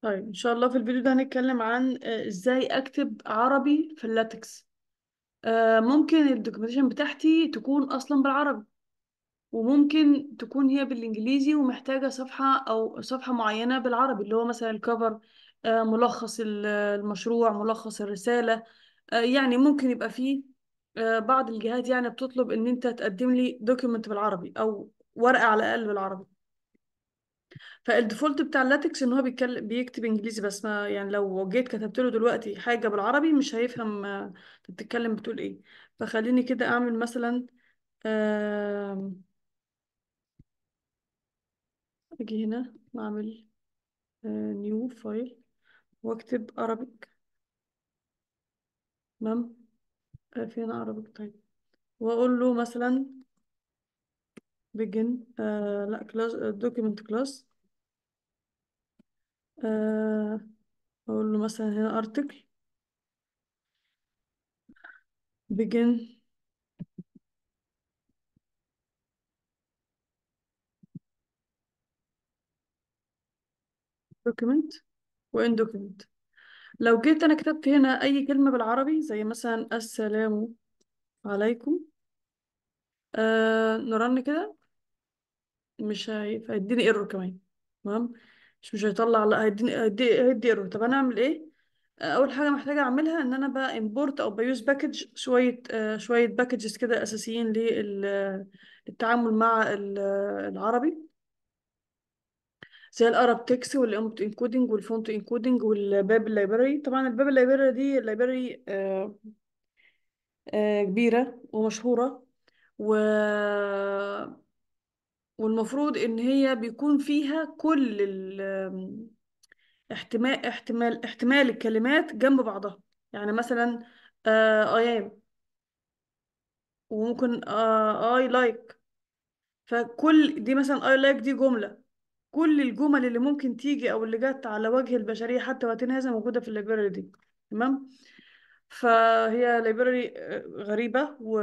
طيب ان شاء الله في الفيديو ده هنتكلم عن آه، ازاي اكتب عربي في اللاتكس آه، ممكن الدوكيومنتيشن بتاعتي تكون اصلا بالعربي وممكن تكون هي بالانجليزي ومحتاجه صفحه او صفحه معينه بالعربي اللي هو مثلا الكفر آه، ملخص ال- المشروع ملخص الرساله يعني ممكن يبقى فيه بعض الجهات يعني بتطلب ان انت تقدم لي دوكيومنت بالعربي او ورقه على الاقل بالعربي فالديفولت بتاع اللاتكس ان هو بيتكلم بيكتب انجليزي بس ما يعني لو جيت كتبت له دلوقتي حاجه بالعربي مش هيفهم آه، انت بتتكلم بتقول ايه فخليني كده اعمل مثلا اجي هنا واعمل نيو فايل واكتب Arabic تمام آه، فين Arabic طيب واقول له مثلا بيجن آه لا كلاس آه، دوكيمنت كلاس آه اقول له مثلا هنا ارتكل بيجن دوكيمنت وان دوكيمنت لو جيت انا كتبت هنا اي كلمه بالعربي زي مثلا السلام عليكم آه نرن كده مش هيديني ايرور كمان تمام مش مش هيطلع لا هيديني هيدي هيدي ايرور طب انا اعمل ايه اول حاجه محتاجه اعملها ان انا بقى امبورت او بيوز باكج شويه آه، شويه باكجز كده اساسيين للتعامل مع العربي زي الارب تكس والانبوت انكودنج والفونت انكودنج والباب اللايبراري طبعا الباب اللايبراري دي اللايبراري آه، آه، كبيره ومشهوره و والمفروض ان هي بيكون فيها كل احتمال احتمال احتمال الكلمات جنب بعضها يعني مثلا اي آه، ام وممكن اي آه، لايك فكل دي مثلا اي لايك دي جملة كل الجمل اللي ممكن تيجي او اللي جت على وجه البشرية حتى وقتنا هذا موجودة في اللايبراري دي تمام فهي لايبراري آه، غريبة و...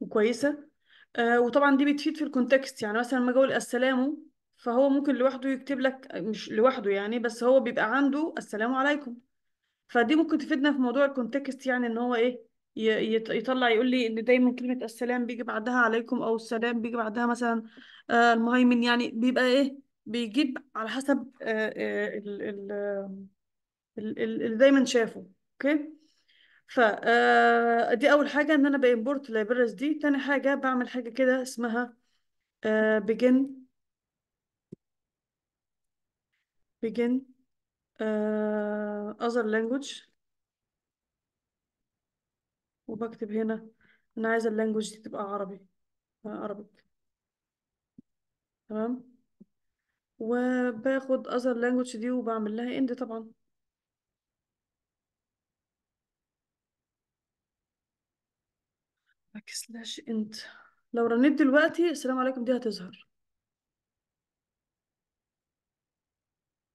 وكويسة آه، وطبعا دي بتفيد في الكونتكست يعني مثلا لما اقول السلام فهو ممكن لوحده يكتب لك مش لوحده يعني بس هو بيبقى عنده السلام عليكم فدي ممكن تفيدنا في موضوع الكونتكست يعني ان هو ايه يطلع يقول لي ان دايما كلمة السلام بيجي بعدها عليكم او السلام بيجي بعدها مثلا آه، المهيمن يعني بيبقى ايه بيجيب على حسب آه، ال- اللي دايما شافه اوكي ف آه، دي اول حاجه ان انا بامبورت لايبرز دي تاني حاجه بعمل حاجه كده اسمها بيجن بيجن اذر لانجوج وبكتب هنا انا عايزه اللانجوج دي تبقى عربي عربي آه، تمام وباخد اذر لانجوج دي وبعمل لها اند طبعا لك سلاش انت لو رنيت دلوقتي السلام عليكم دي هتظهر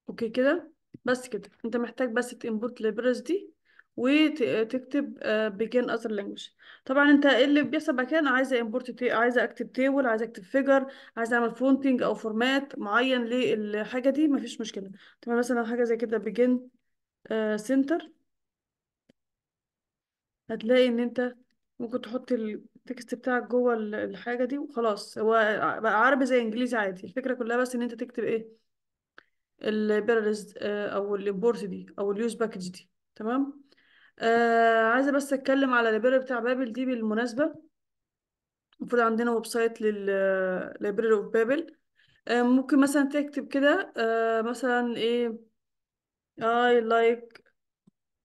اوكي كده بس كده انت محتاج بس تنبوت لبرز دي وتكتب بيجن اذر لانجوج طبعا انت ايه اللي بيحصل بقى كده انا عايزه امبورت عايزه اكتب تيبل عايزه اكتب فيجر عايزه اعمل فونتنج او فورمات معين للحاجه دي مفيش مشكله تمام مثلا حاجه زي كده بيجن سنتر آه، هتلاقي ان انت ممكن تحط التكست بتاعك جوه الحاجة دي وخلاص هو بقى عربي زي انجليزي عادي الفكرة كلها بس ان انت تكتب ايه البيرلز آه، او الامبورت دي او اليوز باكج دي تمام آه عايزة بس اتكلم على البير بتاع بابل دي بالمناسبة المفروض عندنا ويب سايت لللايبراري اوف بابل آه ممكن مثلا تكتب كده آه مثلا ايه I like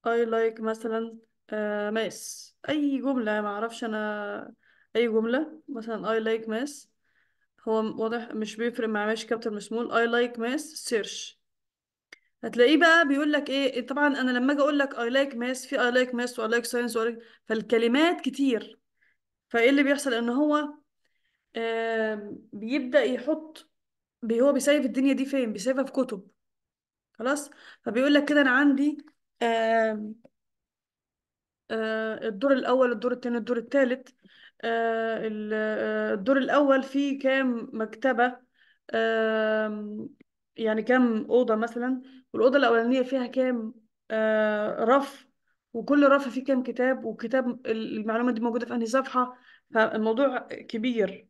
I like مثلا آه ماس اي جمله ما اعرفش انا اي جمله مثلا I like math هو واضح مش بيفرق مع ماشي كابيتال مسمول I like math search هتلاقيه بقى بيقول لك ايه طبعا انا لما اجي اقول لك I like math في I like math و I like science و I like... فالكلمات كتير فايه اللي بيحصل ان هو بيبدأ يحط هو بيسيف الدنيا دي فين بيسيفها في كتب خلاص فبيقول لك كده انا عندي آه، الدور الاول الدور الثاني الدور الثالث آه، آه، الدور الاول فيه كام مكتبه يعني كام اوضه مثلا والاوضه الاولانيه فيها كام رف وكل رف فيه كام كتاب والكتاب المعلومه دي موجوده في انهي صفحه فالموضوع كبير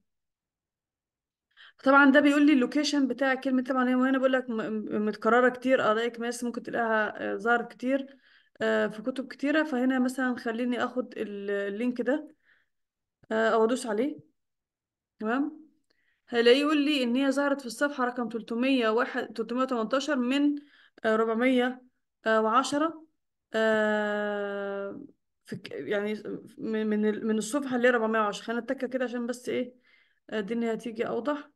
طبعا ده بيقول لي اللوكيشن بتاع كلمه طبعا هنا بقول لك متكرره كتير ارائك ماس ممكن تلاقيها ظهر كتير آه، في كتب كتيرة فهنا مثلا خليني اخد اللينك ده آه، او ادوس عليه تمام هلاقيه يقول لي ان هي ظهرت في الصفحة رقم 301 318 من 410 آه، في يعني من من الصفحة اللي هي 410 خلينا نتكة كده عشان بس ايه الدنيا هتيجي اوضح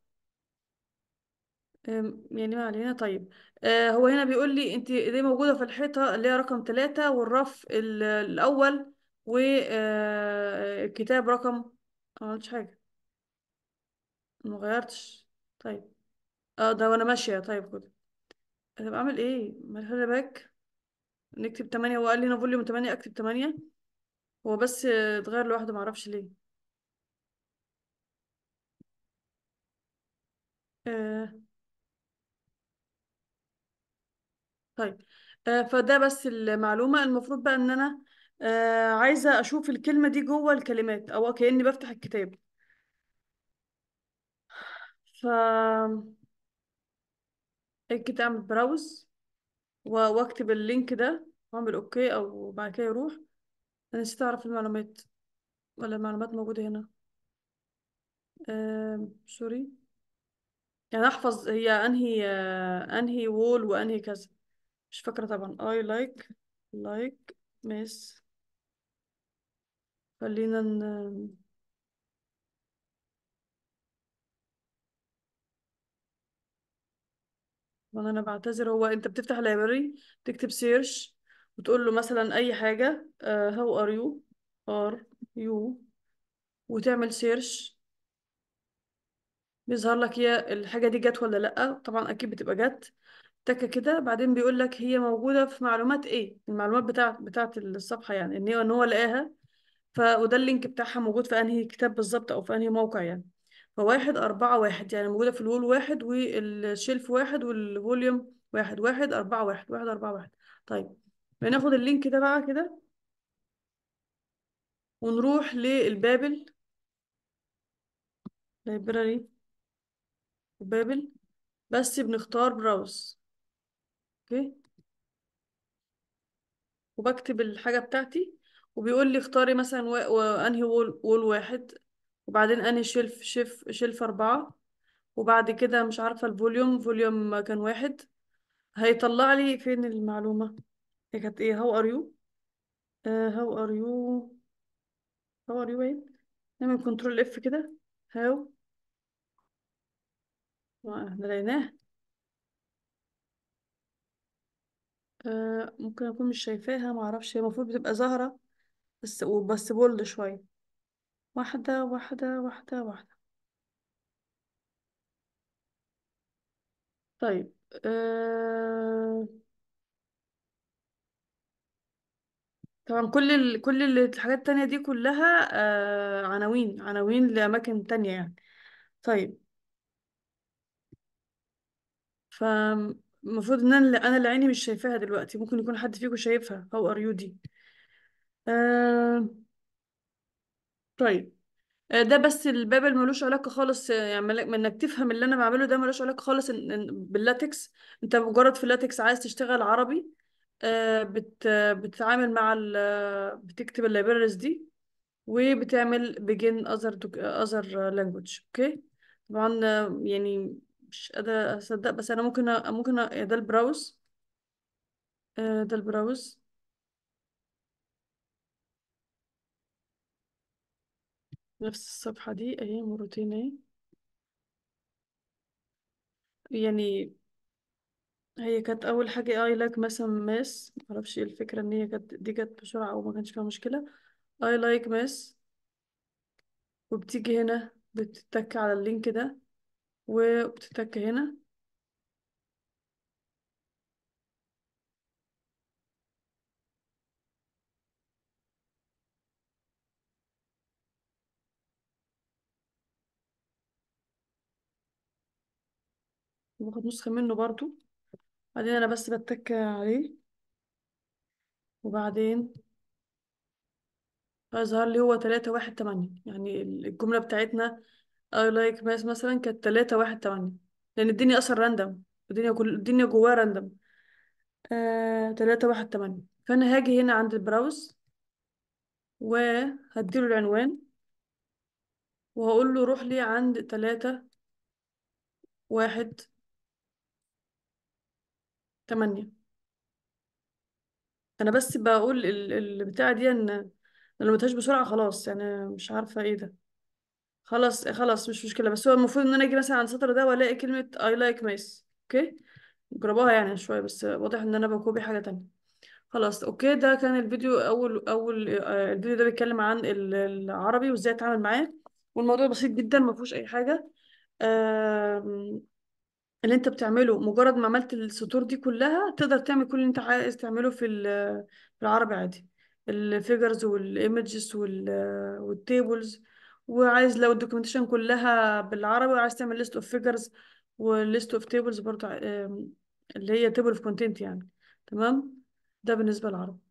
يعني ما علينا طيب آه، هو هنا بيقول لي انت دي موجودة في الحيطة اللي هي رقم ثلاثة والرف ال- الأول والكتاب آه، رقم ما عملتش حاجة ما غيرتش طيب اه ده وانا ماشية طيب كده انا بعمل ايه؟ مالها باك نكتب تمانية هو قال لي هنا فوليوم تمانية اكتب تمانية هو بس اتغير لوحده معرفش ليه آه، طيب آه، فده بس المعلومة المفروض بقى ان انا آه، عايزة اشوف الكلمة دي جوه الكلمات او كأني بفتح الكتاب ف كده اعمل براوز واكتب اللينك ده واعمل اوكي او بعد كده يروح انا نسيت اعرف المعلومات ولا المعلومات موجودة هنا آه، سوري يعني احفظ هي انهي آه، انهي وول وانهي كذا مش فاكرة طبعا I like like miss خلينا ن... وانا انا بعتذر هو انت بتفتح library تكتب search وتقول له مثلا اي حاجة uh, how are you are you وتعمل search بيظهر لك يا الحاجة دي جت ولا لأ طبعا أكيد بتبقى جت تكه كده بعدين بيقول لك هي موجوده في معلومات ايه المعلومات بتاعت بتاعت الصفحه يعني ان هو ان هو لقاها ف وده اللينك بتاعها موجود في انهي كتاب بالظبط او في انهي موقع يعني فواحد أربعة واحد يعني موجودة في الول واحد والشيلف واحد والفوليوم واحد واحد أربعة واحد واحد أربعة واحد طيب بناخد اللينك ده بقى كده ونروح للبابل لايبراري وبابل بس بنختار براوز اوكي وبكتب الحاجة بتاعتي وبيقول لي اختاري مثلا و... وانهي وول, وول واحد وبعدين انهي شلف شلف شلف أربعة وبعد كده مش عارفة الفوليوم فوليوم كان واحد هيطلع لي فين المعلومة هي كانت ايه هاو ار يو هاو ار يو هاو ار يو ايه نعمل كنترول اف كده هاو احنا لقيناه أه ممكن اكون مش شايفاها معرفش هي المفروض بتبقى زهرة بس وبس بولد شوية واحدة واحدة واحدة واحدة طيب أه... طبعا كل ال... كل الحاجات التانية دي كلها أه... عناوين عناوين لأماكن تانية يعني طيب ف المفروض ان انا اللي انا اللي عيني مش شايفاها دلوقتي ممكن يكون حد فيكم شايفها هاو ار يو دي آه، طيب آه، ده بس الباب اللي ملوش علاقه خالص آه، يعني انك تفهم اللي انا بعمله ده ملوش علاقه خالص باللاتكس انت مجرد في اللاتكس عايز تشتغل عربي بت... بتتعامل مع بتكتب اللايبرز دي وبتعمل begin other other language اوكي طبعا يعني مش قادرة أصدق بس أنا ممكن أ... ممكن أ... ده البراوز آه، ده البراوز نفس الصفحة دي أهي مرتين أهي يعني هي كانت أول حاجة I like مثلا ماس معرفش ايه الفكرة إن هي كانت دي كانت بسرعة أو ما كانش فيها مشكلة I like ماس وبتيجي هنا بتتك على اللينك ده وبتتك هنا وباخد نسخة منه برضو بعدين أنا بس بتك عليه وبعدين هيظهر لي هو تلاتة واحد تمانية يعني الجملة بتاعتنا اي لايك math مثلا كانت تلاتة واحد تمانية لأن الدنيا أصلا راندم الدنيا كل الدنيا جواها راندم آه... تلاتة واحد تمانية فأنا هاجي هنا عند البراوز وهديله العنوان وهقول له روح لي عند تلاتة واحد تمانية أنا بس بقول البتاعة دي إن أنا لو متهاش بسرعة خلاص يعني مش عارفة إيه ده خلاص خلاص مش مشكلة بس هو المفروض ان انا اجي مثلا على السطر ده والاقي كلمة I like mice اوكي جربوها يعني شوية بس واضح ان انا بكوبي حاجة تانية خلاص اوكي ده كان الفيديو اول اول آه، الفيديو ده بيتكلم عن العربي وازاي اتعامل معاه والموضوع بسيط جدا ما فيهوش اي حاجة اللي انت بتعمله مجرد ما عملت السطور دي كلها تقدر تعمل كل اللي انت عايز تعمله في في العربي عادي الفيجرز والايمجز والتيبلز وعايز لو الدوكيومنتيشن كلها بالعربي وعايز تعمل ليست اوف فيجرز وليست اوف تيبلز برضه اللي هي تيبل اوف كونتنت يعني تمام ده بالنسبه للعربي